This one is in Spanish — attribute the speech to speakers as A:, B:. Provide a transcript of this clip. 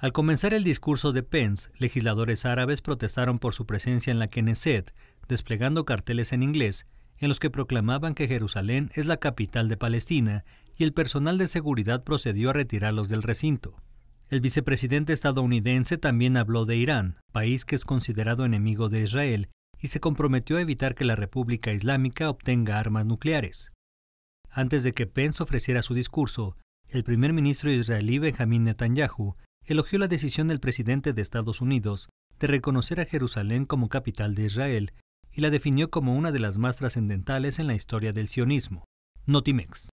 A: Al comenzar el discurso de Pence, legisladores árabes protestaron por su presencia en la Knesset, desplegando carteles en inglés en los que proclamaban que Jerusalén es la capital de Palestina y el personal de seguridad procedió a retirarlos del recinto. El vicepresidente estadounidense también habló de Irán, país que es considerado enemigo de Israel, y se comprometió a evitar que la República Islámica obtenga armas nucleares. Antes de que Pence ofreciera su discurso, el primer ministro israelí Benjamin Netanyahu elogió la decisión del presidente de Estados Unidos de reconocer a Jerusalén como capital de Israel y la definió como una de las más trascendentales en la historia del sionismo. Notimex.